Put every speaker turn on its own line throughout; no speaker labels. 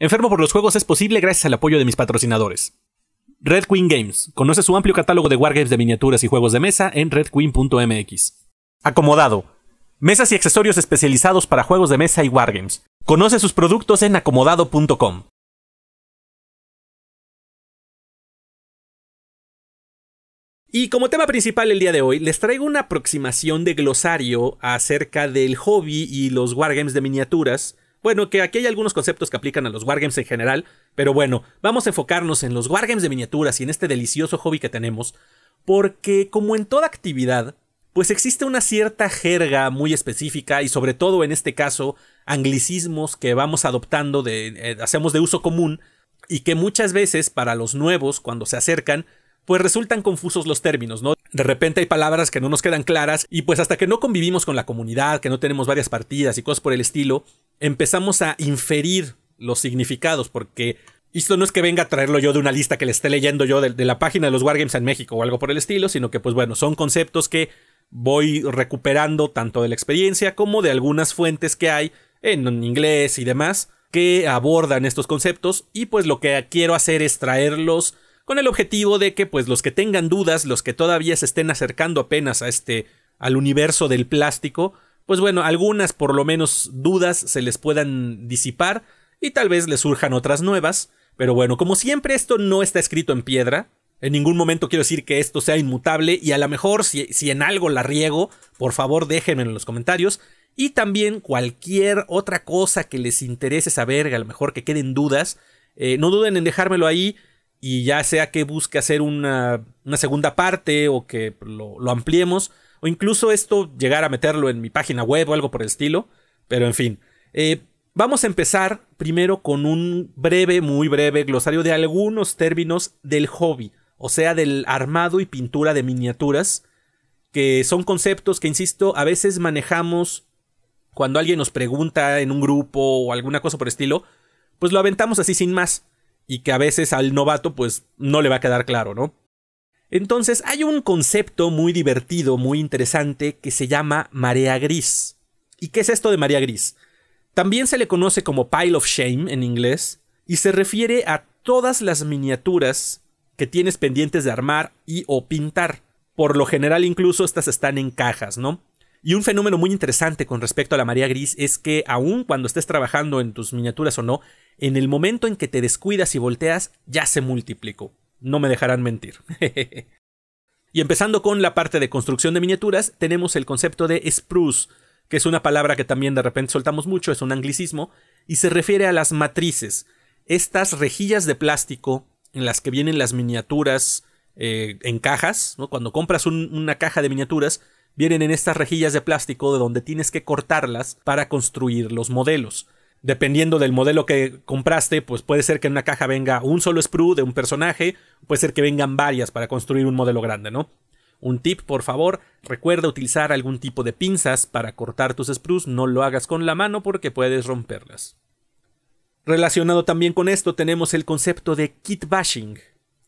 Enfermo por los juegos es posible gracias al apoyo de mis patrocinadores. Red Queen Games. Conoce su amplio catálogo de wargames de miniaturas y juegos de mesa en redqueen.mx. Acomodado. Mesas y accesorios especializados para juegos de mesa y wargames. Conoce sus productos en acomodado.com. Y como tema principal el día de hoy, les traigo una aproximación de glosario acerca del hobby y los wargames de miniaturas bueno, que aquí hay algunos conceptos que aplican a los wargames en general, pero bueno, vamos a enfocarnos en los wargames de miniaturas y en este delicioso hobby que tenemos, porque como en toda actividad, pues existe una cierta jerga muy específica y sobre todo en este caso anglicismos que vamos adoptando de eh, hacemos de uso común y que muchas veces para los nuevos cuando se acercan pues resultan confusos los términos, ¿no? de repente hay palabras que no nos quedan claras y pues hasta que no convivimos con la comunidad, que no tenemos varias partidas y cosas por el estilo, empezamos a inferir los significados porque esto no es que venga a traerlo yo de una lista que le esté leyendo yo de, la página de los Wargames en México o algo por el estilo, sino que pues bueno, son conceptos que voy recuperando tanto de la experiencia como de algunas fuentes que hay en inglés y demás que abordan estos conceptos y pues lo que quiero hacer es traerlos con el objetivo de que pues los que tengan dudas, los que todavía se estén acercando apenas a este al universo del plástico, pues bueno, algunas por lo menos dudas se les puedan disipar y tal vez les surjan otras nuevas, pero bueno, como siempre esto no está escrito en piedra, en ningún momento quiero decir que esto sea inmutable y a lo mejor si, en algo la riego, por favor déjenme en los comentarios y también cualquier otra cosa que les interese saber, a lo mejor que queden dudas, eh, no duden en dejármelo ahí y ya sea que busque hacer una, segunda parte o que lo, ampliemos, o incluso esto llegar a meterlo en mi página web o algo por el estilo, pero en fin. Eh, vamos a empezar primero con un breve, muy breve glosario de algunos términos del hobby, o sea, del armado y pintura de miniaturas, que son conceptos que, insisto, a veces manejamos cuando alguien nos pregunta en un grupo o alguna cosa por el estilo, pues lo aventamos así sin más y que a veces al novato pues no le va a quedar claro, ¿no? Entonces hay un concepto muy divertido, muy interesante, que se llama marea gris. ¿Y qué es esto de marea gris? También se le conoce como pile of shame en inglés, y se refiere a todas las miniaturas que tienes pendientes de armar y o pintar. Por lo general incluso estas están en cajas, ¿no? Y un fenómeno muy interesante con respecto a la María gris es que aun cuando estés trabajando en tus miniaturas o no, en el momento en que te descuidas y volteas, ya se multiplicó. No me dejarán mentir. y empezando con la parte de construcción de miniaturas, tenemos el concepto de spruce, que es una palabra que también de repente soltamos mucho, es un anglicismo, y se refiere a las matrices, estas rejillas de plástico en las que vienen las miniaturas eh, en cajas, cuando compras una caja de miniaturas, vienen en estas rejillas de plástico de donde tienes que cortarlas para construir los modelos. Dependiendo del modelo que compraste, pues puede ser que en una caja venga un solo sprue de un personaje, puede ser que vengan varias para construir un modelo grande, ¿no? Un tip, por favor, recuerda utilizar algún tipo de pinzas para cortar tus sprues, no lo hagas con la mano porque puedes romperlas. Relacionado también con esto tenemos el concepto de kit bashing.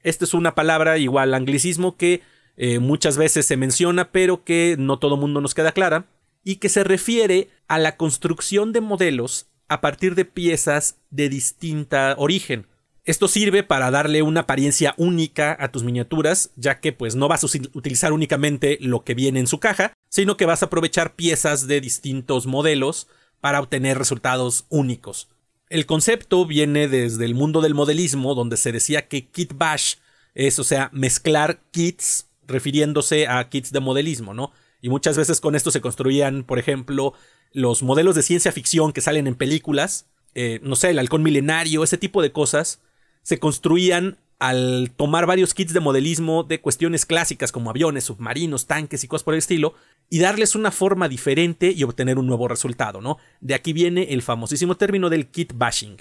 Esta es una palabra igual anglicismo que eh, muchas veces se menciona, pero que no todo mundo nos queda clara, y que se refiere a la construcción de modelos a partir de piezas de distinta origen. Esto sirve para darle una apariencia única a tus miniaturas, ya que pues no vas a utilizar únicamente lo que viene en su caja, sino que vas a aprovechar piezas de distintos modelos para obtener resultados únicos. El concepto viene desde el mundo del modelismo, donde se decía que kit bash es, o sea, mezclar kits refiriéndose a kits de modelismo, ¿no? Y muchas veces con esto se construían, por ejemplo, los modelos de ciencia ficción que salen en películas, eh, no sé, el halcón milenario, ese tipo de cosas, se construían al tomar varios kits de modelismo de cuestiones clásicas como aviones, submarinos, tanques y cosas por el estilo, y darles una forma diferente y obtener un nuevo resultado, ¿no? De aquí viene el famosísimo término del kit bashing.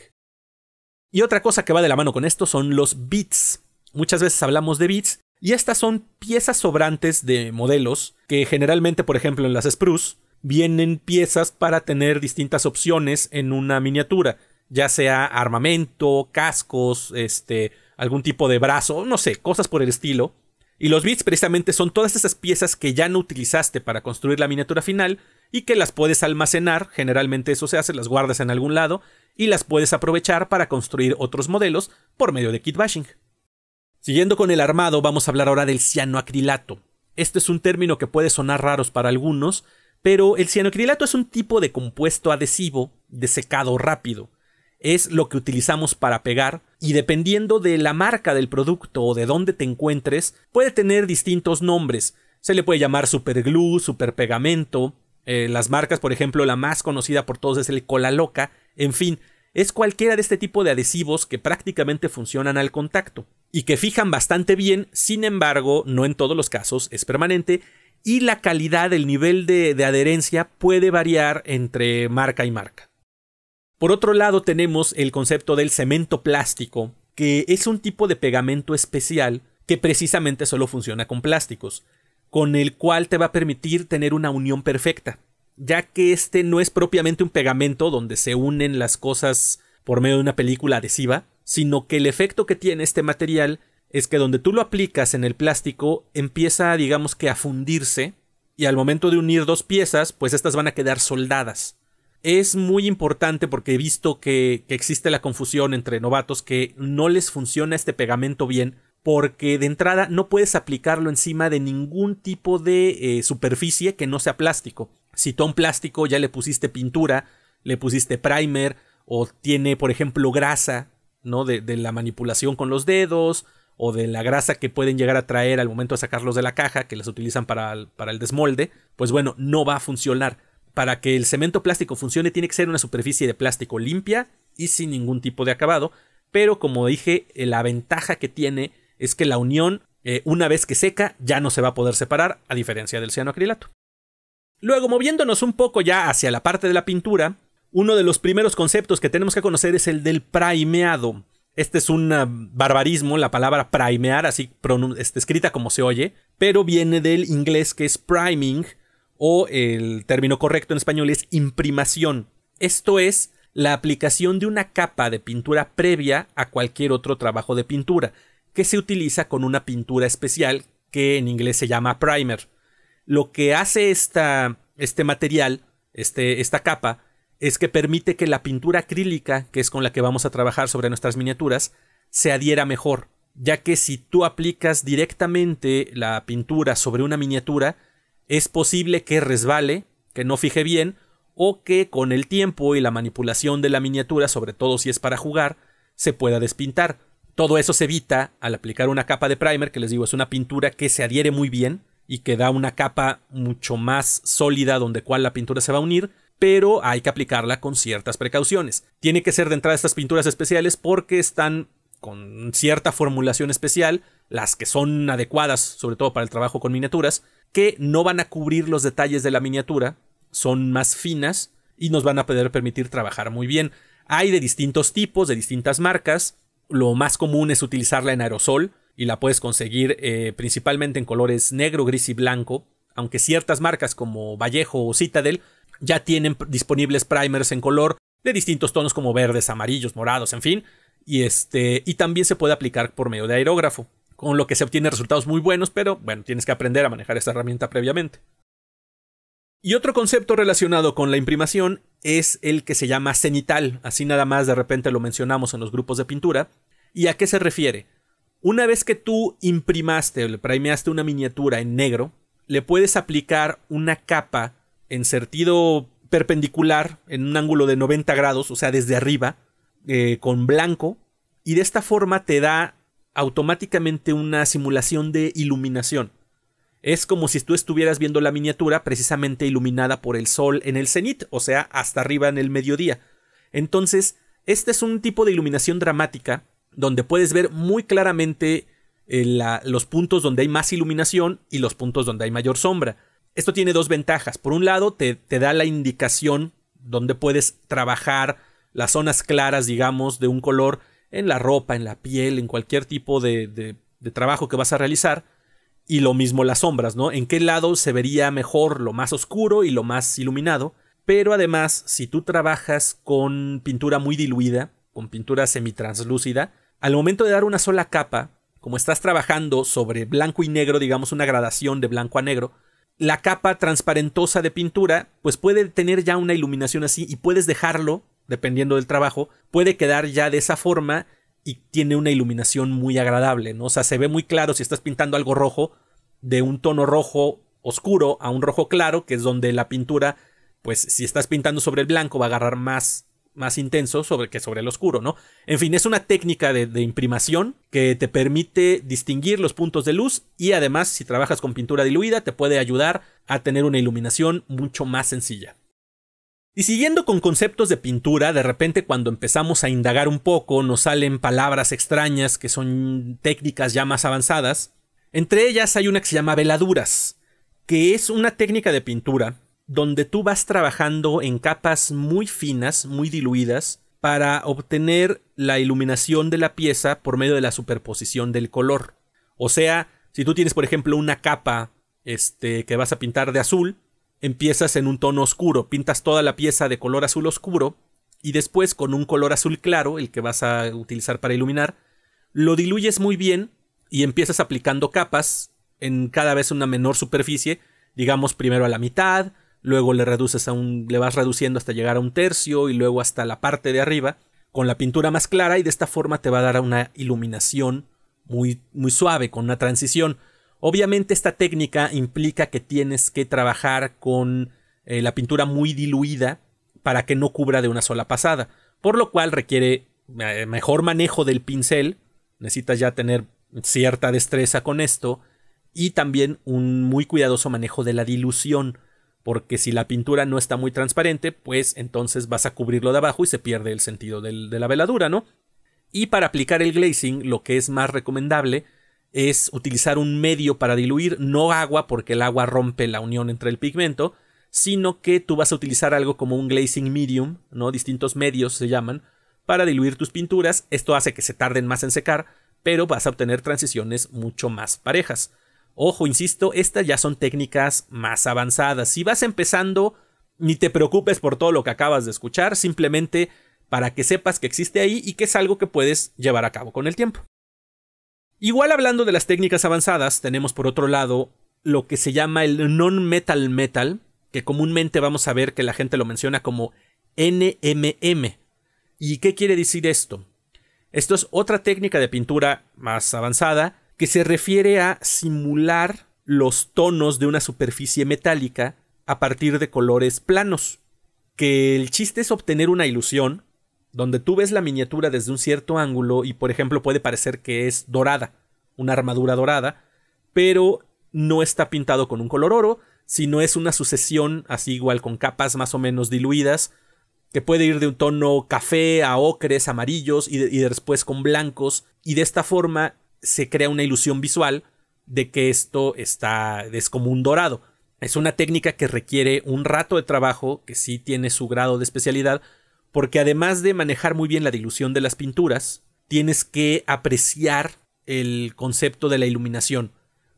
Y otra cosa que va de la mano con esto son los bits. Muchas veces hablamos de bits y estas son piezas sobrantes de modelos que generalmente, por ejemplo, en las spruce, vienen piezas para tener distintas opciones en una miniatura, ya sea armamento, cascos, este, algún tipo de brazo, no sé, cosas por el estilo. Y los bits precisamente son todas esas piezas que ya no utilizaste para construir la miniatura final y que las puedes almacenar, generalmente eso se hace, las guardas en algún lado y las puedes aprovechar para construir otros modelos por medio de kit bashing. Siguiendo con el armado, vamos a hablar ahora del cianoacrilato. Este es un término que puede sonar raro para algunos, pero el cianoacrilato es un tipo de compuesto adhesivo de secado rápido. Es lo que utilizamos para pegar y dependiendo de la marca del producto o de dónde te encuentres, puede tener distintos nombres. Se le puede llamar superglue, superpegamento, pegamento. Eh, las marcas, por ejemplo, la más conocida por todos es el Cola Loca, en fin, es cualquiera de este tipo de adhesivos que prácticamente funcionan al contacto y que fijan bastante bien, sin embargo, no en todos los casos es permanente y la calidad, el nivel de, adherencia puede variar entre marca y marca. Por otro lado tenemos el concepto del cemento plástico, que es un tipo de pegamento especial que precisamente solo funciona con plásticos, con el cual te va a permitir tener una unión perfecta, ya que este no es propiamente un pegamento donde se unen las cosas por medio de una película adhesiva, sino que el efecto que tiene este material es que donde tú lo aplicas en el plástico empieza, digamos que, a fundirse y al momento de unir dos piezas, pues estas van a quedar soldadas. Es muy importante porque he visto que, existe la confusión entre novatos que no les funciona este pegamento bien porque de entrada no puedes aplicarlo encima de ningún tipo de eh, superficie que no sea plástico. Si tú a un plástico ya le pusiste pintura, le pusiste primer o tiene, por ejemplo, grasa, de, la manipulación con los dedos o de la grasa que pueden llegar a traer al momento de sacarlos de la caja, que las utilizan para el, para el desmolde, pues bueno, no va a funcionar. Para que el cemento plástico funcione tiene que ser una superficie de plástico limpia y sin ningún tipo de acabado, pero como dije, eh, la ventaja que tiene es que la unión, eh, una vez que seca, ya no se va a poder separar, a diferencia del cianoacrilato. Luego, moviéndonos un poco ya hacia la parte de la pintura, uno de los primeros conceptos que tenemos que conocer es el del primeado. Este es un ah, barbarismo, la palabra primear, así este, escrita como se oye, pero viene del inglés que es priming, o el término correcto en español es imprimación. Esto es la aplicación de una capa de pintura previa a cualquier otro trabajo de pintura, que se utiliza con una pintura especial que en inglés se llama primer. Lo que hace esta, este material, este, esta capa, es que permite que la pintura acrílica, que es con la que vamos a trabajar sobre nuestras miniaturas, se adhiera mejor, ya que si tú aplicas directamente la pintura sobre una miniatura, es posible que resbale, que no fije bien, o que con el tiempo y la manipulación de la miniatura, sobre todo si es para jugar, se pueda despintar. Todo eso se evita al aplicar una capa de primer, que les digo es una pintura que se adhiere muy bien y que da una capa mucho más sólida donde cual la pintura se va a unir, pero hay que aplicarla con ciertas precauciones. Tiene que ser de entrada estas pinturas especiales porque están con cierta formulación especial, las que son adecuadas sobre todo para el trabajo con miniaturas, que no van a cubrir los detalles de la miniatura, son más finas y nos van a poder permitir trabajar muy bien. Hay de distintos tipos, de distintas marcas. Lo más común es utilizarla en aerosol y la puedes conseguir eh, principalmente en colores negro, gris y blanco, aunque ciertas marcas como Vallejo o Citadel ya tienen disponibles primers en color de distintos tonos como verdes, amarillos, morados, en fin. Y, este, y también se puede aplicar por medio de aerógrafo, con lo que se obtienen resultados muy buenos, pero bueno, tienes que aprender a manejar esta herramienta previamente. Y otro concepto relacionado con la imprimación es el que se llama cenital, así nada más de repente lo mencionamos en los grupos de pintura. ¿Y a qué se refiere? Una vez que tú imprimaste o le primeaste una miniatura en negro, le puedes aplicar una capa en sentido perpendicular, en un ángulo de 90 grados, o sea, desde arriba, eh, con blanco, y de esta forma te da automáticamente una simulación de iluminación. Es como si tú estuvieras viendo la miniatura precisamente iluminada por el sol en el cenit, o sea, hasta arriba en el mediodía. Entonces, este es un tipo de iluminación dramática donde puedes ver muy claramente eh, los puntos donde hay más iluminación y los puntos donde hay mayor sombra. Esto tiene dos ventajas. Por un lado, te, da la indicación donde puedes trabajar las zonas claras, digamos, de un color en la ropa, en la piel, en cualquier tipo de, de trabajo que vas a realizar. Y lo mismo las sombras, ¿no? En qué lado se vería mejor lo más oscuro y lo más iluminado. Pero además, si tú trabajas con pintura muy diluida, con pintura semitranslúcida, al momento de dar una sola capa, como estás trabajando sobre blanco y negro, digamos una gradación de blanco a negro, la capa transparentosa de pintura, pues puede tener ya una iluminación así y puedes dejarlo, dependiendo del trabajo, puede quedar ya de esa forma y tiene una iluminación muy agradable, ¿no? O sea, se ve muy claro si estás pintando algo rojo, de un tono rojo oscuro a un rojo claro, que es donde la pintura, pues si estás pintando sobre el blanco va a agarrar más más intenso sobre que sobre el oscuro, ¿no? En fin, es una técnica de, de, imprimación que te permite distinguir los puntos de luz y además si trabajas con pintura diluida te puede ayudar a tener una iluminación mucho más sencilla. Y siguiendo con conceptos de pintura, de repente cuando empezamos a indagar un poco nos salen palabras extrañas que son técnicas ya más avanzadas. Entre ellas hay una que se llama veladuras, que es una técnica de pintura donde tú vas trabajando en capas muy finas, muy diluidas, para obtener la iluminación de la pieza por medio de la superposición del color. O sea, si tú tienes, por ejemplo, una capa este, que vas a pintar de azul, empiezas en un tono oscuro, pintas toda la pieza de color azul oscuro y después con un color azul claro, el que vas a utilizar para iluminar, lo diluyes muy bien y empiezas aplicando capas en cada vez una menor superficie, digamos primero a la mitad, luego le reduces a un le vas reduciendo hasta llegar a un tercio y luego hasta la parte de arriba con la pintura más clara y de esta forma te va a dar una iluminación muy muy suave con una transición. Obviamente esta técnica implica que tienes que trabajar con eh, la pintura muy diluida para que no cubra de una sola pasada, por lo cual requiere eh, mejor manejo del pincel, necesitas ya tener cierta destreza con esto y también un muy cuidadoso manejo de la dilución porque si la pintura no está muy transparente, pues entonces vas a cubrirlo de abajo y se pierde el sentido de la veladura, ¿no? Y para aplicar el glazing, lo que es más recomendable es utilizar un medio para diluir, no agua, porque el agua rompe la unión entre el pigmento, sino que tú vas a utilizar algo como un glazing medium, ¿no? Distintos medios se llaman, para diluir tus pinturas. Esto hace que se tarden más en secar, pero vas a obtener transiciones mucho más parejas. Ojo, insisto, estas ya son técnicas más avanzadas. Si vas empezando, ni te preocupes por todo lo que acabas de escuchar, simplemente para que sepas que existe ahí y que es algo que puedes llevar a cabo con el tiempo. Igual hablando de las técnicas avanzadas, tenemos por otro lado lo que se llama el non-metal metal, que comúnmente vamos a ver que la gente lo menciona como NMM. ¿Y qué quiere decir esto? Esto es otra técnica de pintura más avanzada que se refiere a simular los tonos de una superficie metálica a partir de colores planos. Que el chiste es obtener una ilusión donde tú ves la miniatura desde un cierto ángulo y por ejemplo puede parecer que es dorada, una armadura dorada, pero no está pintado con un color oro, sino es una sucesión así igual con capas más o menos diluidas que puede ir de un tono café a ocres, amarillos y, y después con blancos y de esta forma se crea una ilusión visual de que esto está es como un dorado. Es una técnica que requiere un rato de trabajo, que sí tiene su grado de especialidad, porque además de manejar muy bien la dilución de las pinturas, tienes que apreciar el concepto de la iluminación.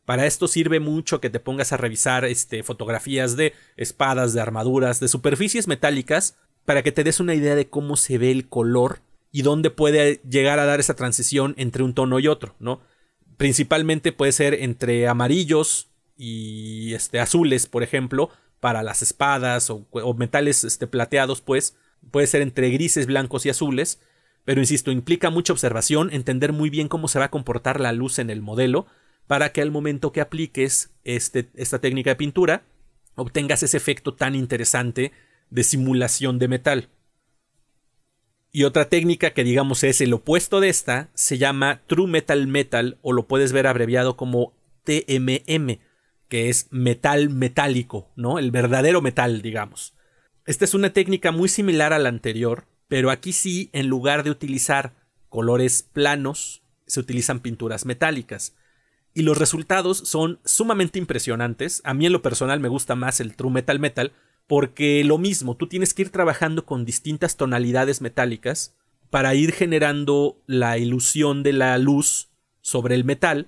Para esto sirve mucho que te pongas a revisar este, fotografías de espadas, de armaduras, de superficies metálicas, para que te des una idea de cómo se ve el color y dónde puede llegar a dar esa transición entre un tono y otro, ¿no? Principalmente puede ser entre amarillos y este, azules, por ejemplo, para las espadas o, metales este, plateados, pues. Puede ser entre grises, blancos y azules. Pero insisto, implica mucha observación, entender muy bien cómo se va a comportar la luz en el modelo, para que al momento que apliques este, esta técnica de pintura, obtengas ese efecto tan interesante de simulación de metal. Y otra técnica que digamos es el opuesto de esta se llama True Metal Metal o lo puedes ver abreviado como TMM, que es metal metálico, ¿no? El verdadero metal, digamos. Esta es una técnica muy similar a la anterior, pero aquí sí, en lugar de utilizar colores planos, se utilizan pinturas metálicas. Y los resultados son sumamente impresionantes. A mí en lo personal me gusta más el True Metal Metal porque lo mismo, tú tienes que ir trabajando con distintas tonalidades metálicas para ir generando la ilusión de la luz sobre el metal.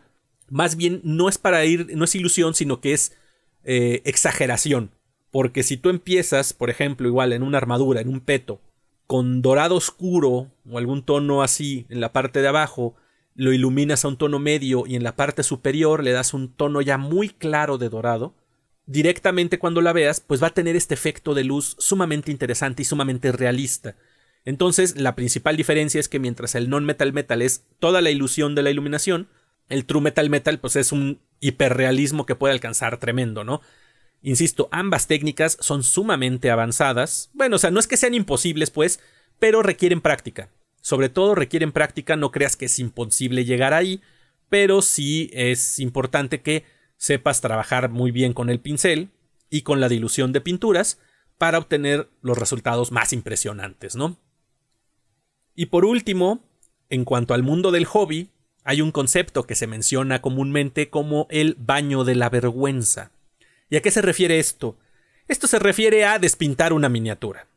Más bien no es para ir, no es ilusión, sino que es eh, exageración. Porque si tú empiezas, por ejemplo, igual en una armadura, en un peto, con dorado oscuro o algún tono así en la parte de abajo, lo iluminas a un tono medio y en la parte superior le das un tono ya muy claro de dorado, directamente cuando la veas, pues va a tener este efecto de luz sumamente interesante y sumamente realista. Entonces, la principal diferencia es que mientras el non-metal metal es toda la ilusión de la iluminación, el true metal metal pues es un hiperrealismo que puede alcanzar tremendo, ¿no? Insisto, ambas técnicas son sumamente avanzadas. Bueno, o sea, no es que sean imposibles, pues, pero requieren práctica. Sobre todo requieren práctica, no creas que es imposible llegar ahí, pero sí es importante que sepas trabajar muy bien con el pincel y con la dilución de pinturas para obtener los resultados más impresionantes, ¿no? Y por último, en cuanto al mundo del hobby, hay un concepto que se menciona comúnmente como el baño de la vergüenza. ¿Y a qué se refiere esto? Esto se refiere a despintar una miniatura.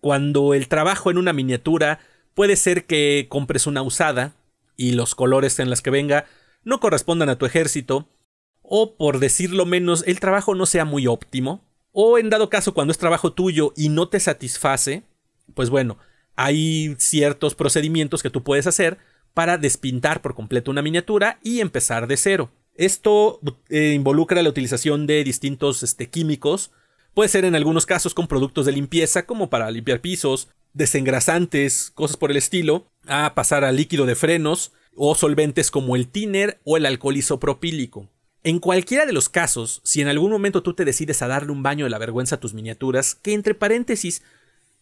Cuando el trabajo en una miniatura puede ser que compres una usada y los colores en las que venga no correspondan a tu ejército, o por decirlo menos, el trabajo no sea muy óptimo, o en dado caso cuando es trabajo tuyo y no te satisface, pues bueno, hay ciertos procedimientos que tú puedes hacer para despintar por completo una miniatura y empezar de cero. Esto eh, involucra la utilización de distintos este, químicos, puede ser en algunos casos con productos de limpieza como para limpiar pisos, desengrasantes, cosas por el estilo, a pasar a líquido de frenos o solventes como el tiner o el alcohol isopropílico. En cualquiera de los casos, si en algún momento tú te decides a darle un baño de la vergüenza a tus miniaturas, que entre paréntesis,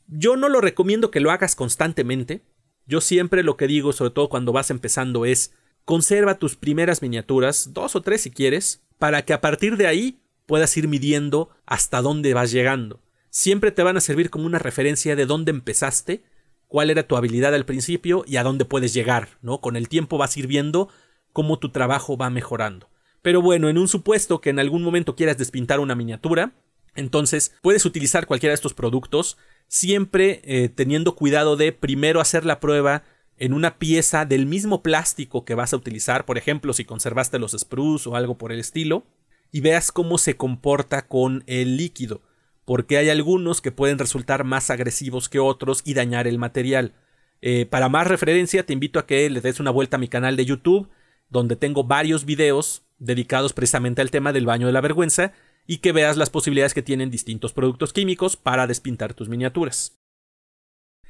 yo no lo recomiendo que lo hagas constantemente. Yo siempre lo que digo, sobre todo cuando vas empezando, es conserva tus primeras miniaturas, dos o tres si quieres, para que a partir de ahí puedas ir midiendo hasta dónde vas llegando. Siempre te van a servir como una referencia de dónde empezaste, cuál era tu habilidad al principio y a dónde puedes llegar, ¿no? Con el tiempo vas a ir viendo cómo tu trabajo va mejorando. Pero bueno, en un supuesto que en algún momento quieras despintar una miniatura, entonces puedes utilizar cualquiera de estos productos, siempre eh, teniendo cuidado de primero hacer la prueba en una pieza del mismo plástico que vas a utilizar, por ejemplo, si conservaste los sprues o algo por el estilo, y veas cómo se comporta con el líquido, porque hay algunos que pueden resultar más agresivos que otros y dañar el material. Eh, para más referencia, te invito a que le des una vuelta a mi canal de YouTube donde tengo varios videos dedicados precisamente al tema del baño de la vergüenza y que veas las posibilidades que tienen distintos productos químicos para despintar tus miniaturas.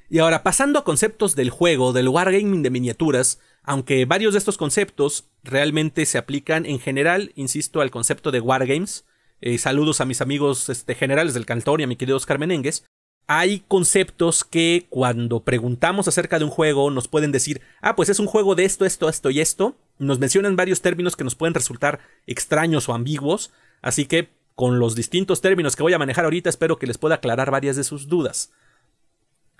Y ahora, pasando a conceptos del juego, del wargaming de miniaturas, aunque varios de estos conceptos realmente se aplican en general, insisto, al concepto de wargames. Eh, saludos a mis amigos este, generales del Cantón y a mi querido Oscar hay conceptos que cuando preguntamos acerca de un juego nos pueden decir, ah, pues es un juego de esto, esto, esto y esto. Nos mencionan varios términos que nos pueden resultar extraños o ambiguos, así que con los distintos términos que voy a manejar ahorita espero que les pueda aclarar varias de sus dudas.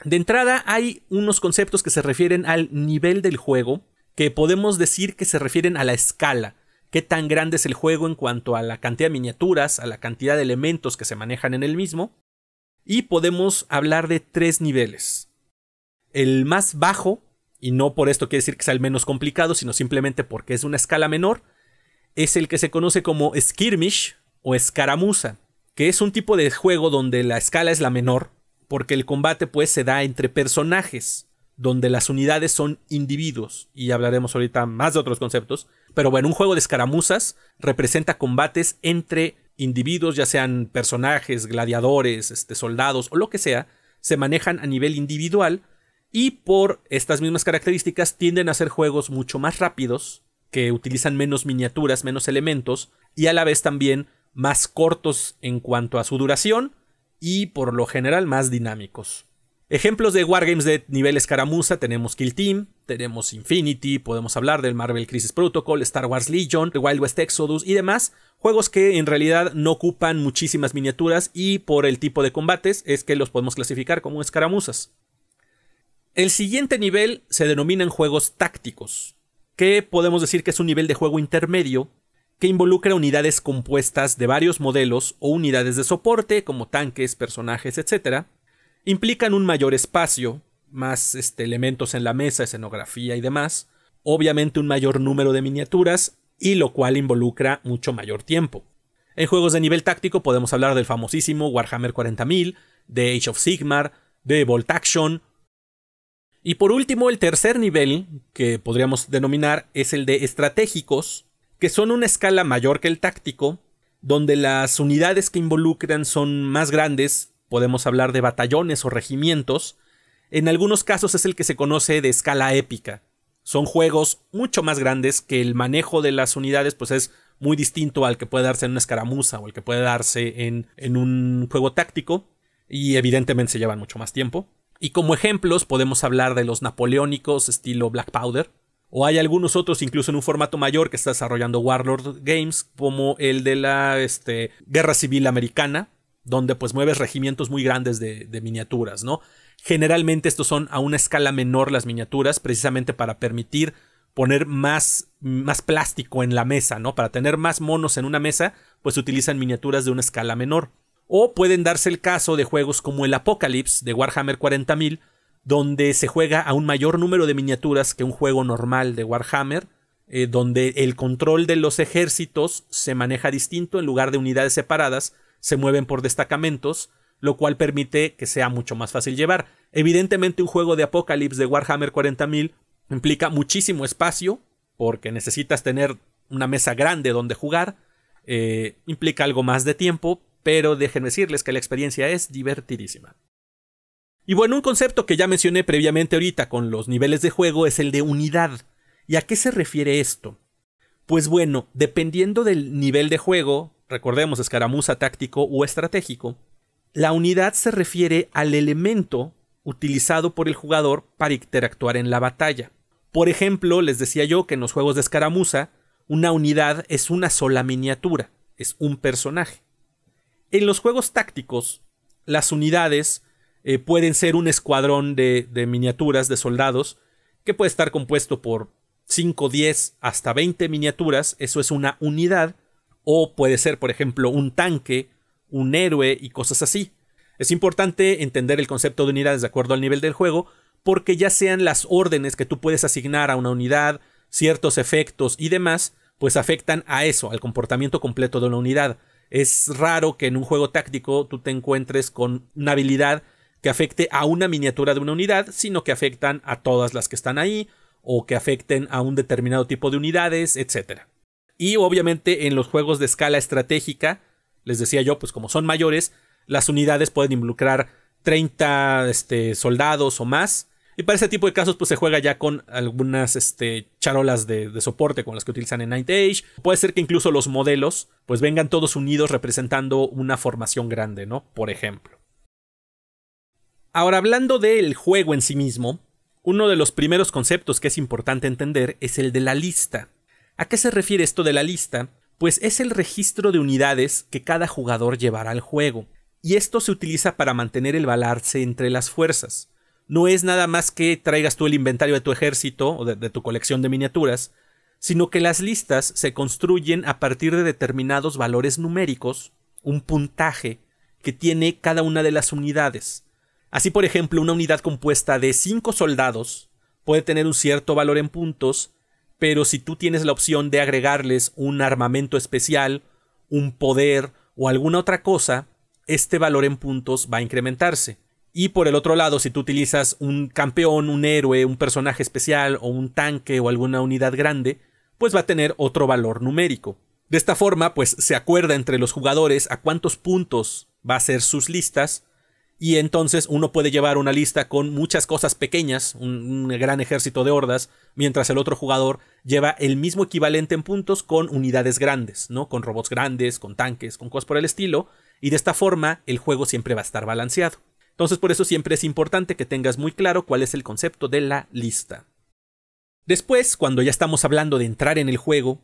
De entrada hay unos conceptos que se refieren al nivel del juego, que podemos decir que se refieren a la escala, qué tan grande es el juego en cuanto a la cantidad de miniaturas, a la cantidad de elementos que se manejan en el mismo, y podemos hablar de tres niveles. El más bajo, y no por esto quiere decir que sea el menos complicado, sino simplemente porque es una escala menor, es el que se conoce como skirmish o escaramuza, que es un tipo de juego donde la escala es la menor, porque el combate pues se da entre personajes, donde las unidades son individuos, y hablaremos ahorita más de otros conceptos, pero bueno, un juego de escaramuzas representa combates entre individuos, ya sean personajes, gladiadores, este, soldados o lo que sea, se manejan a nivel individual y por estas mismas características tienden a ser juegos mucho más rápidos, que utilizan menos miniaturas, menos elementos y a la vez también más cortos en cuanto a su duración y por lo general más dinámicos. Ejemplos de wargames de nivel escaramuza tenemos Kill Team, tenemos Infinity, podemos hablar del Marvel Crisis Protocol, Star Wars Legion, The Wild West Exodus y demás, juegos que en realidad no ocupan muchísimas miniaturas y por el tipo de combates es que los podemos clasificar como escaramuzas. El siguiente nivel se denominan juegos tácticos, que podemos decir que es un nivel de juego intermedio que involucra unidades compuestas de varios modelos o unidades de soporte como tanques, personajes, etc., implican un mayor espacio, más este, elementos en la mesa, escenografía y demás, obviamente un mayor número de miniaturas, y lo cual involucra mucho mayor tiempo. En juegos de nivel táctico podemos hablar del famosísimo Warhammer 40.000, de Age of Sigmar, de Bolt Action. Y por último, el tercer nivel, que podríamos denominar, es el de estratégicos, que son una escala mayor que el táctico, donde las unidades que involucran son más grandes podemos hablar de batallones o regimientos, en algunos casos es el que se conoce de escala épica. Son juegos mucho más grandes que el manejo de las unidades pues es muy distinto al que puede darse en una escaramuza o el que puede darse en, un juego táctico y evidentemente se llevan mucho más tiempo. Y como ejemplos podemos hablar de los napoleónicos estilo Black Powder, o hay algunos otros, incluso en un formato mayor, que está desarrollando Warlord Games, como el de la este, Guerra Civil Americana, donde pues mueves regimientos muy grandes de, miniaturas, ¿no? Generalmente estos son a una escala menor las miniaturas, precisamente para permitir poner más, más plástico en la mesa, ¿no? Para tener más monos en una mesa, pues utilizan miniaturas de una escala menor. O pueden darse el caso de juegos como el Apocalypse de Warhammer 40.000, donde se juega a un mayor número de miniaturas que un juego normal de Warhammer, eh, donde el control de los ejércitos se maneja distinto en lugar de unidades separadas, se mueven por destacamentos, lo cual permite que sea mucho más fácil llevar. Evidentemente un juego de Apocalypse de Warhammer 40.000 implica muchísimo espacio, porque necesitas tener una mesa grande donde jugar, eh, implica algo más de tiempo, pero déjenme decirles que la experiencia es divertidísima. Y bueno, un concepto que ya mencioné previamente ahorita con los niveles de juego es el de unidad. ¿Y a qué se refiere esto? Pues bueno, dependiendo del nivel de juego, recordemos, escaramuza táctico o estratégico, la unidad se refiere al elemento utilizado por el jugador para interactuar en la batalla. Por ejemplo, les decía yo que en los juegos de escaramuza, una unidad es una sola miniatura, es un personaje. En los juegos tácticos, las unidades eh, pueden ser un escuadrón de, de miniaturas, de soldados, que puede estar compuesto por 5, 10, hasta 20 miniaturas, eso es una unidad, o puede ser, por ejemplo, un tanque, un héroe y cosas así. Es importante entender el concepto de unidades de acuerdo al nivel del juego, porque ya sean las órdenes que tú puedes asignar a una unidad, ciertos efectos y demás, pues afectan a eso, al comportamiento completo de una unidad. Es raro que en un juego táctico tú te encuentres con una habilidad que afecte a una miniatura de una unidad, sino que afectan a todas las que están ahí, o que afecten a un determinado tipo de unidades, etc. Y obviamente en los juegos de escala estratégica, les decía yo, pues como son mayores, las unidades pueden involucrar 30 este, soldados o más. Y para ese tipo de casos, pues se juega ya con algunas este, charolas de, soporte, como las que utilizan en Night Age. Puede ser que incluso los modelos, pues vengan todos unidos representando una formación grande, ¿no? Por ejemplo. Ahora, hablando del juego en sí mismo, uno de los primeros conceptos que es importante entender es el de la lista. ¿A qué se refiere esto de la lista? Pues es el registro de unidades que cada jugador llevará al juego, y esto se utiliza para mantener el balance entre las fuerzas. No es nada más que traigas tú el inventario de tu ejército o de, tu colección de miniaturas, sino que las listas se construyen a partir de determinados valores numéricos, un puntaje que tiene cada una de las unidades. Así, por ejemplo, una unidad compuesta de 5 soldados puede tener un cierto valor en puntos pero si tú tienes la opción de agregarles un armamento especial, un poder o alguna otra cosa, este valor en puntos va a incrementarse. Y por el otro lado, si tú utilizas un campeón, un héroe, un personaje especial o un tanque o alguna unidad grande, pues va a tener otro valor numérico. De esta forma, pues se acuerda entre los jugadores a cuántos puntos va a ser sus listas y entonces uno puede llevar una lista con muchas cosas pequeñas, un, gran ejército de hordas, mientras el otro jugador lleva el mismo equivalente en puntos con unidades grandes, ¿no? Con robots grandes, con tanques, con cosas por el estilo, y de esta forma el juego siempre va a estar balanceado. Entonces por eso siempre es importante que tengas muy claro cuál es el concepto de la lista. Después, cuando ya estamos hablando de entrar en el juego,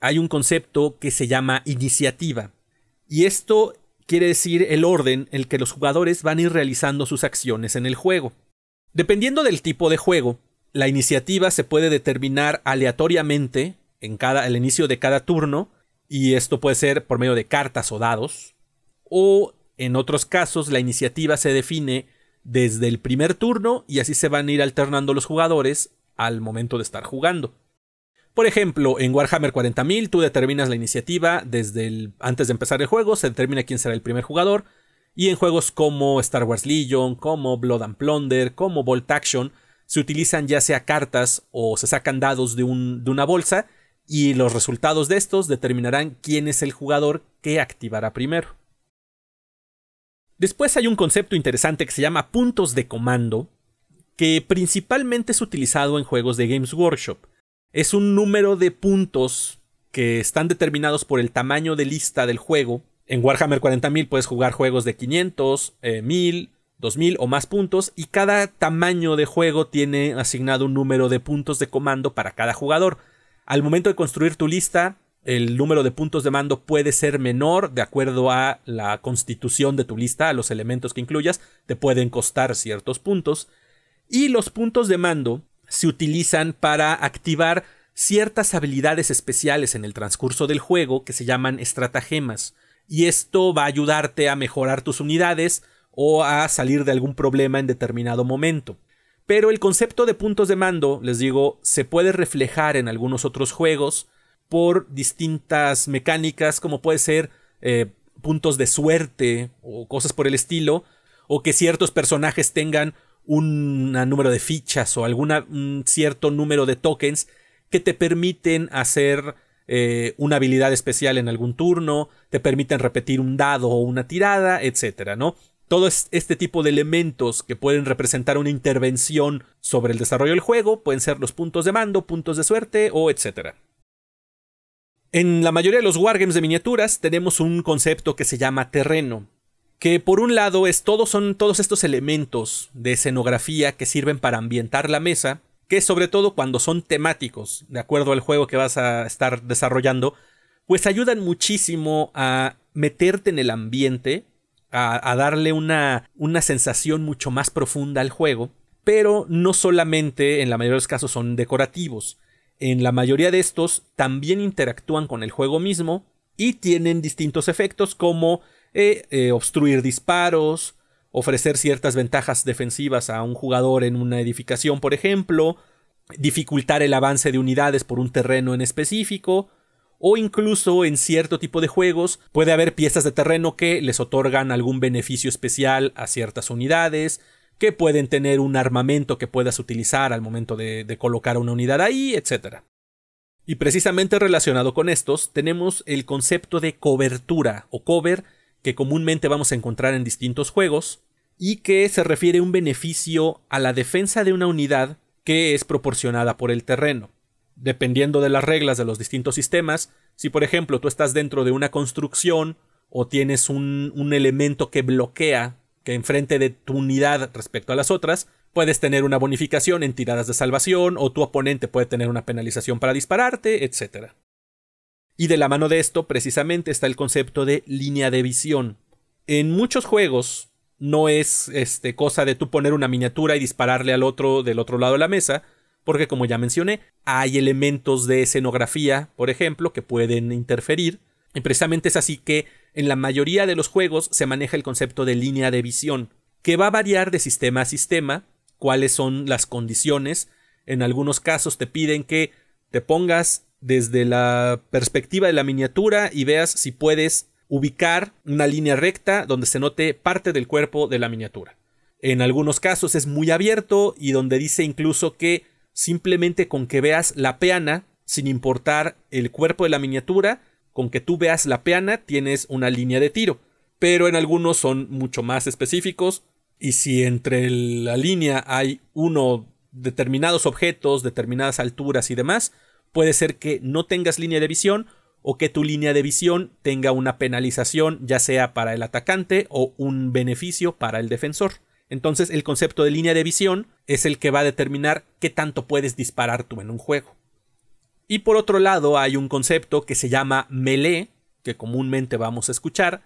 hay un concepto que se llama iniciativa. Y esto quiere decir el orden en el que los jugadores van a ir realizando sus acciones en el juego. Dependiendo del tipo de juego, la iniciativa se puede determinar aleatoriamente en cada, al inicio de cada turno, y esto puede ser por medio de cartas o dados, o en otros casos la iniciativa se define desde el primer turno y así se van a ir alternando los jugadores al momento de estar jugando. Por ejemplo, en Warhammer 40.000 tú determinas la iniciativa desde antes de empezar el juego, se determina quién será el primer jugador, y en juegos como Star Wars Legion, como Blood and Plunder, como Bolt Action, se utilizan ya sea cartas o se sacan dados de una bolsa y los resultados de estos determinarán quién es el jugador que activará primero. Después hay un concepto interesante que se llama puntos de comando, que principalmente es utilizado en juegos de Games Workshop es un número de puntos que están determinados por el tamaño de lista del juego. En Warhammer 40.000 puedes jugar juegos de 500, 1000, 2000 o más puntos y cada tamaño de juego tiene asignado un número de puntos de comando para cada jugador. Al momento de construir tu lista, el número de puntos de mando puede ser menor de acuerdo a la constitución de tu lista, a los elementos que incluyas, te pueden costar ciertos puntos. Y los puntos de mando se utilizan para activar ciertas habilidades especiales en el transcurso del juego que se llaman estratagemas, y esto va a ayudarte a mejorar tus unidades o a salir de algún problema en determinado momento. Pero el concepto de puntos de mando, les digo, se puede reflejar en algunos otros juegos por distintas mecánicas como puede ser eh, puntos de suerte o cosas por el estilo, o que ciertos personajes tengan un número de fichas o algún cierto número de tokens que te permiten hacer eh, una habilidad especial en algún turno, te permiten repetir un dado o una tirada, etcétera, ¿no? Todo este tipo de elementos que pueden representar una intervención sobre el desarrollo del juego pueden ser los puntos de mando, puntos de suerte o etcétera. En la mayoría de los wargames de miniaturas tenemos un concepto que se llama terreno que por un lado es son todos estos elementos de escenografía que sirven para ambientar la mesa, que sobre todo cuando son temáticos, de acuerdo al juego que vas a estar desarrollando, pues ayudan muchísimo a meterte en el ambiente, a, darle una, una sensación mucho más profunda al juego, pero no solamente en la mayoría de los casos son decorativos, en la mayoría de estos también interactúan con el juego mismo y tienen distintos efectos como eh, obstruir disparos, ofrecer ciertas ventajas defensivas a un jugador en una edificación, por ejemplo, dificultar el avance de unidades por un terreno en específico, o incluso en cierto tipo de juegos puede haber piezas de terreno que les otorgan algún beneficio especial a ciertas unidades, que pueden tener un armamento que puedas utilizar al momento de, de colocar una unidad ahí, etc. Y precisamente relacionado con estos, tenemos el concepto de cobertura o cover, que comúnmente vamos a encontrar en distintos juegos, y que se refiere un beneficio a la defensa de una unidad que es proporcionada por el terreno. Dependiendo de las reglas de los distintos sistemas, si por ejemplo tú estás dentro de una construcción o tienes un, un elemento que bloquea que enfrente de tu unidad respecto a las otras, puedes tener una bonificación en tiradas de salvación o tu oponente puede tener una penalización para dispararte, etc. Y de la mano de esto precisamente está el concepto de línea de visión. En muchos juegos no es este, cosa de tú poner una miniatura y dispararle al otro del otro lado de la mesa, porque como ya mencioné, hay elementos de escenografía, por ejemplo, que pueden interferir. Y precisamente es así que en la mayoría de los juegos se maneja el concepto de línea de visión, que va a variar de sistema a sistema, cuáles son las condiciones. En algunos casos te piden que te pongas desde la perspectiva de la miniatura y veas si puedes ubicar una línea recta donde se note parte del cuerpo de la miniatura. En algunos casos es muy abierto y donde dice incluso que simplemente con que veas la peana, sin importar el cuerpo de la miniatura, con que tú veas la peana tienes una línea de tiro. Pero en algunos son mucho más específicos y si entre la línea hay uno determinados objetos, determinadas alturas y demás, puede ser que no tengas línea de visión o que tu línea de visión tenga una penalización ya sea para el atacante o un beneficio para el defensor. Entonces el concepto de línea de visión es el que va a determinar qué tanto puedes disparar tú en un juego. Y por otro lado hay un concepto que se llama melee, que comúnmente vamos a escuchar,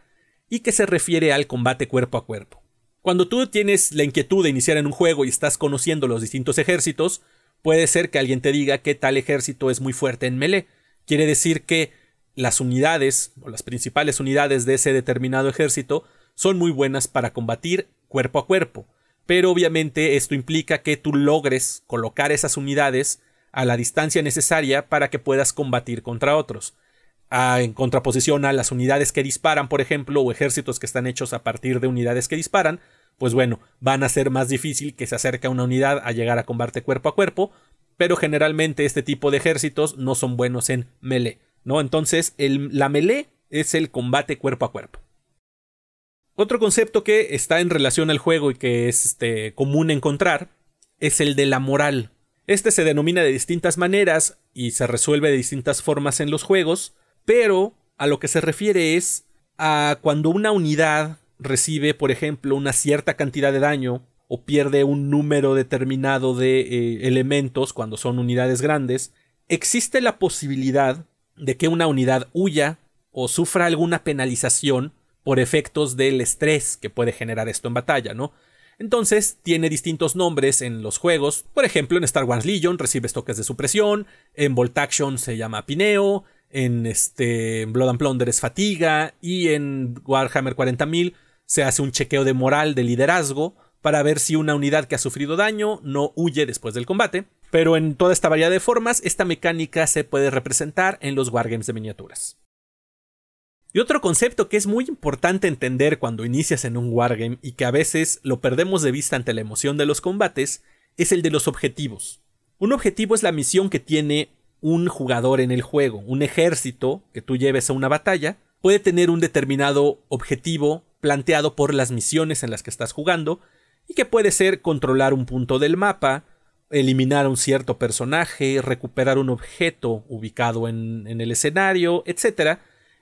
y que se refiere al combate cuerpo a cuerpo. Cuando tú tienes la inquietud de iniciar en un juego y estás conociendo los distintos ejércitos, puede ser que alguien te diga que tal ejército es muy fuerte en melee. Quiere decir que las unidades o las principales unidades de ese determinado ejército son muy buenas para combatir cuerpo a cuerpo, pero obviamente esto implica que tú logres colocar esas unidades a la distancia necesaria para que puedas combatir contra otros. Ah, en contraposición a las unidades que disparan, por ejemplo, o ejércitos que están hechos a partir de unidades que disparan, pues bueno, van a ser más difícil que se acerque a una unidad a llegar a combate cuerpo a cuerpo, pero generalmente este tipo de ejércitos no son buenos en melee, ¿no? Entonces, el, la melee es el combate cuerpo a cuerpo. Otro concepto que está en relación al juego y que es este, común encontrar es el de la moral. Este se denomina de distintas maneras y se resuelve de distintas formas en los juegos, pero a lo que se refiere es a cuando una unidad recibe, por ejemplo, una cierta cantidad de daño o pierde un número determinado de eh, elementos cuando son unidades grandes, existe la posibilidad de que una unidad huya o sufra alguna penalización por efectos del estrés que puede generar esto en batalla, ¿no? Entonces, tiene distintos nombres en los juegos. Por ejemplo, en Star Wars Legion recibes toques de supresión, en Bolt Action se llama pineo, en este Blood and Plunder es fatiga y en Warhammer 40000 se hace un chequeo de moral de liderazgo para ver si una unidad que ha sufrido daño no huye después del combate. Pero en toda esta variedad de formas, esta mecánica se puede representar en los wargames de miniaturas. Y otro concepto que es muy importante entender cuando inicias en un wargame y que a veces lo perdemos de vista ante la emoción de los combates, es el de los objetivos. Un objetivo es la misión que tiene un jugador en el juego, un ejército que tú lleves a una batalla, puede tener un determinado objetivo planteado por las misiones en las que estás jugando, y que puede ser controlar un punto del mapa, eliminar a un cierto personaje, recuperar un objeto ubicado en, el escenario, etc.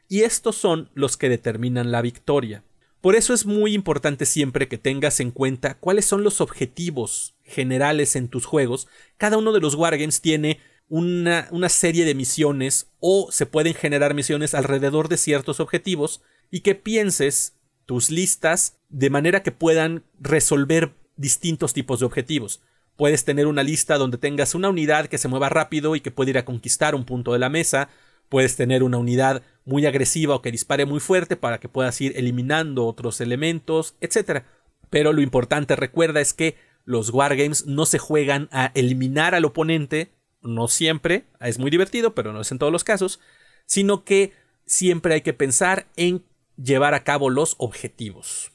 Y estos son los que determinan la victoria. Por eso es muy importante siempre que tengas en cuenta cuáles son los objetivos generales en tus juegos. Cada uno de los Wargames tiene una, serie de misiones o se pueden generar misiones alrededor de ciertos objetivos y que pienses tus listas de manera que puedan resolver distintos tipos de objetivos. Puedes tener una lista donde tengas una unidad que se mueva rápido y que puede ir a conquistar un punto de la mesa. Puedes tener una unidad muy agresiva o que dispare muy fuerte para que puedas ir eliminando otros elementos, etc. Pero lo importante recuerda es que los wargames no se juegan a eliminar al oponente, no siempre, es muy divertido, pero no es en todos los casos, sino que siempre hay que pensar en llevar a cabo los objetivos.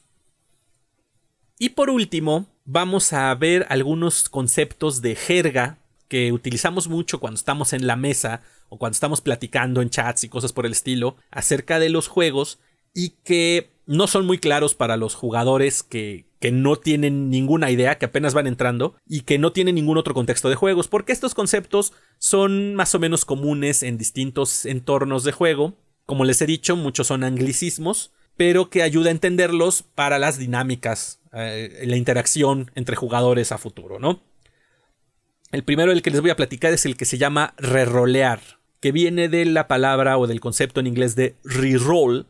Y por último, vamos a ver algunos conceptos de jerga que utilizamos mucho cuando estamos en la mesa o cuando estamos platicando en chats y cosas por el estilo acerca de los juegos y que no son muy claros para los jugadores que, no tienen ninguna idea, que apenas van entrando y que no tienen ningún otro contexto de juegos, porque estos conceptos son más o menos comunes en distintos entornos de juego como les he dicho, muchos son anglicismos, pero que ayuda a entenderlos para las dinámicas, eh, la interacción entre jugadores a futuro, ¿no? El primero del que les voy a platicar es el que se llama rerolear, que viene de la palabra o del concepto en inglés de reroll,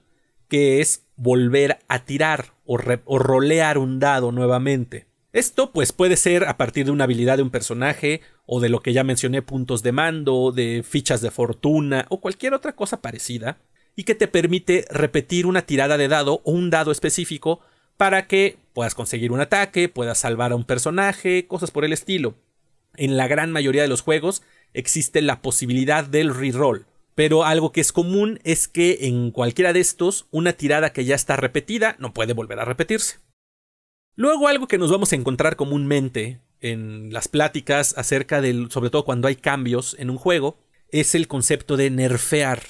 que es volver a tirar o, o rolear un dado nuevamente. Esto pues puede ser a partir de una habilidad de un personaje o de lo que ya mencioné puntos de mando, de fichas de fortuna o cualquier otra cosa parecida y que te permite repetir una tirada de dado o un dado específico para que puedas conseguir un ataque, puedas salvar a un personaje, cosas por el estilo. En la gran mayoría de los juegos existe la posibilidad del reroll, pero algo que es común es que en cualquiera de estos una tirada que ya está repetida no puede volver a repetirse. Luego algo que nos vamos a encontrar comúnmente en las pláticas acerca del, sobre todo cuando hay cambios en un juego, es el concepto de nerfear.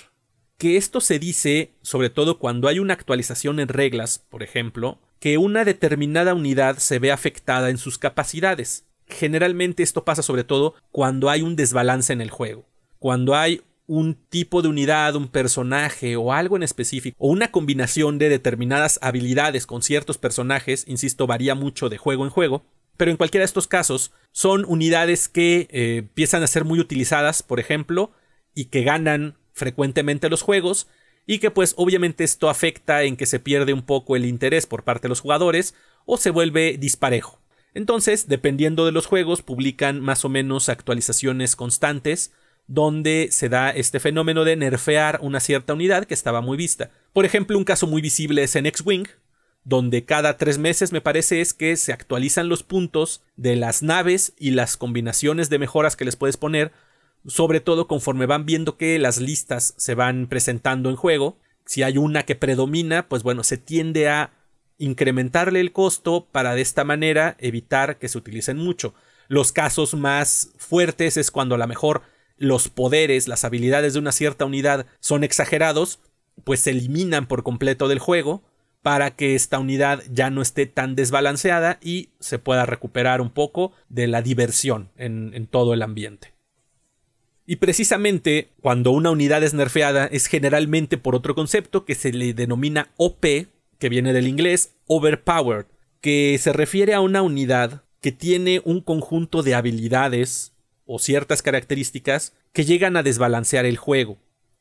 Que esto se dice, sobre todo cuando hay una actualización en reglas, por ejemplo, que una determinada unidad se ve afectada en sus capacidades. Generalmente esto pasa sobre todo cuando hay un desbalance en el juego, cuando hay un tipo de unidad, un personaje o algo en específico, o una combinación de determinadas habilidades con ciertos personajes, insisto, varía mucho de juego en juego, pero en cualquiera de estos casos son unidades que eh, empiezan a ser muy utilizadas, por ejemplo, y que ganan frecuentemente los juegos, y que pues obviamente esto afecta en que se pierde un poco el interés por parte de los jugadores o se vuelve disparejo. Entonces, dependiendo de los juegos, publican más o menos actualizaciones constantes donde se da este fenómeno de nerfear una cierta unidad que estaba muy vista. Por ejemplo, un caso muy visible es en X-Wing, donde cada tres meses me parece es que se actualizan los puntos de las naves y las combinaciones de mejoras que les puedes poner, sobre todo conforme van viendo que las listas se van presentando en juego. Si hay una que predomina, pues bueno, se tiende a incrementarle el costo para de esta manera evitar que se utilicen mucho. Los casos más fuertes es cuando a lo mejor los poderes, las habilidades de una cierta unidad son exagerados, pues se eliminan por completo del juego para que esta unidad ya no esté tan desbalanceada y se pueda recuperar un poco de la diversión en, todo el ambiente. Y precisamente cuando una unidad es nerfeada es generalmente por otro concepto que se le denomina OP, que viene del inglés overpowered, que se refiere a una unidad que tiene un conjunto de habilidades o ciertas características que llegan a desbalancear el juego.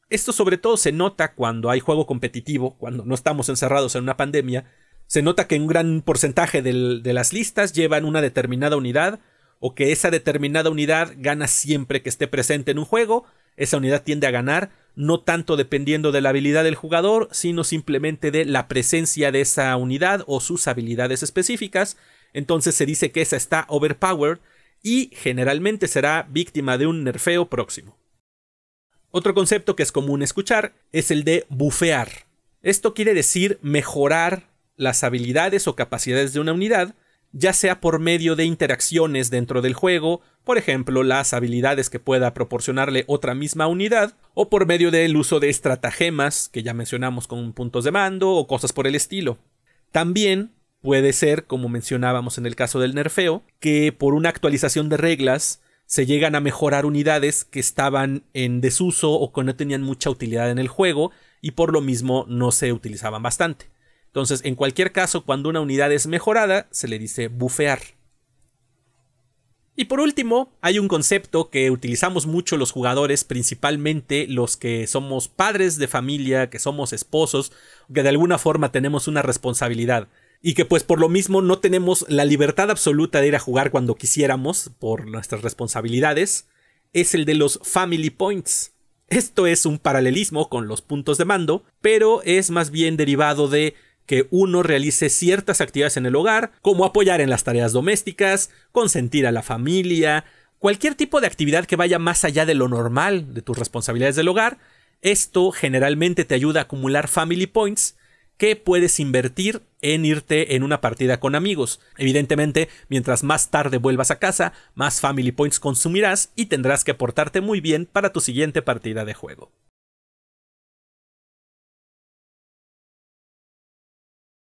Esto sobre todo se nota cuando hay juego competitivo, cuando no estamos encerrados en una pandemia, se nota que un gran porcentaje de las listas llevan una determinada unidad o que esa determinada unidad gana siempre que esté presente en un juego, esa unidad tiende a ganar, no tanto dependiendo de la habilidad del jugador, sino simplemente de la presencia de esa unidad o sus habilidades específicas, entonces se dice que esa está overpowered y generalmente será víctima de un nerfeo próximo. Otro concepto que es común escuchar es el de bufear. Esto quiere decir mejorar las habilidades o capacidades de una unidad, ya sea por medio de interacciones dentro del juego, por ejemplo, las habilidades que pueda proporcionarle otra misma unidad, o por medio del uso de estratagemas que ya mencionamos con puntos de mando o cosas por el estilo. También Puede ser, como mencionábamos en el caso del nerfeo, que por una actualización de reglas se llegan a mejorar unidades que estaban en desuso o que no tenían mucha utilidad en el juego y por lo mismo no se utilizaban bastante. Entonces, en cualquier caso, cuando una unidad es mejorada, se le dice bufear. Y por último, hay un concepto que utilizamos mucho los jugadores, principalmente los que somos padres de familia, que somos esposos, que de alguna forma tenemos una responsabilidad y que pues por lo mismo no tenemos la libertad absoluta de ir a jugar cuando quisiéramos por nuestras responsabilidades, es el de los Family Points. Esto es un paralelismo con los puntos de mando, pero es más bien derivado de que uno realice ciertas actividades en el hogar, como apoyar en las tareas domésticas, consentir a la familia, cualquier tipo de actividad que vaya más allá de lo normal de tus responsabilidades del hogar, esto generalmente te ayuda a acumular family points ¿Qué puedes invertir en irte en una partida con amigos. Evidentemente, mientras más tarde vuelvas a casa, más Family Points consumirás y tendrás que portarte muy bien para tu siguiente partida de juego.